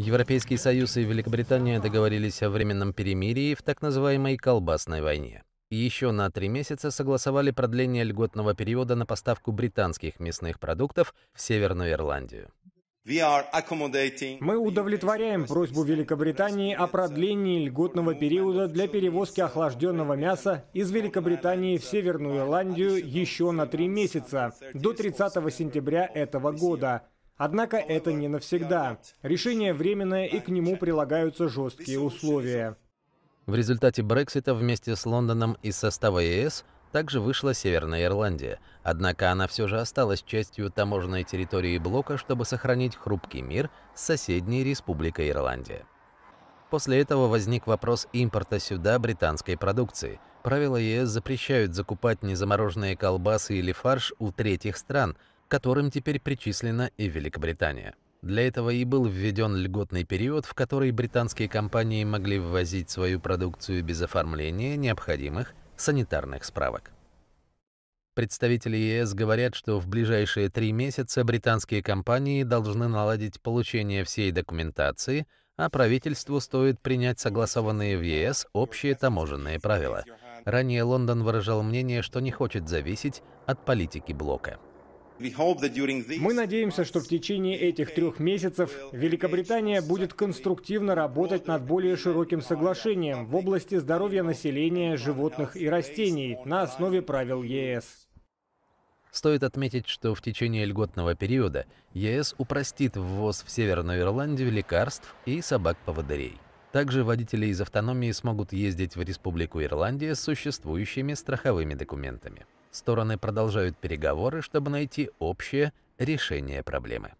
Европейский Союз и Великобритания договорились о временном перемирии в так называемой «колбасной войне». еще на три месяца согласовали продление льготного периода на поставку британских мясных продуктов в Северную Ирландию. Мы удовлетворяем просьбу Великобритании о продлении льготного периода для перевозки охлажденного мяса из Великобритании в Северную Ирландию еще на три месяца, до 30 сентября этого года. Однако это не навсегда. Решение временное, и к нему прилагаются жесткие условия. В результате Брексита вместе с Лондоном из состава ЕС также вышла Северная Ирландия. Однако она все же осталась частью таможенной территории блока, чтобы сохранить хрупкий мир с соседней Республикой Ирландия. После этого возник вопрос импорта сюда британской продукции. Правила ЕС запрещают закупать незамороженные колбасы или фарш у третьих стран – которым теперь причислена и Великобритания. Для этого и был введен льготный период, в который британские компании могли ввозить свою продукцию без оформления необходимых санитарных справок. Представители ЕС говорят, что в ближайшие три месяца британские компании должны наладить получение всей документации, а правительству стоит принять согласованные в ЕС общие таможенные правила. Ранее Лондон выражал мнение, что не хочет зависеть от политики блока. Мы надеемся, что в течение этих трех месяцев Великобритания будет конструктивно работать над более широким соглашением в области здоровья населения, животных и растений на основе правил ЕС. Стоит отметить, что в течение льготного периода ЕС упростит ввоз в Северную Ирландию лекарств и собак-поводырей. Также водители из автономии смогут ездить в Республику Ирландия с существующими страховыми документами. Стороны продолжают переговоры, чтобы найти общее решение проблемы.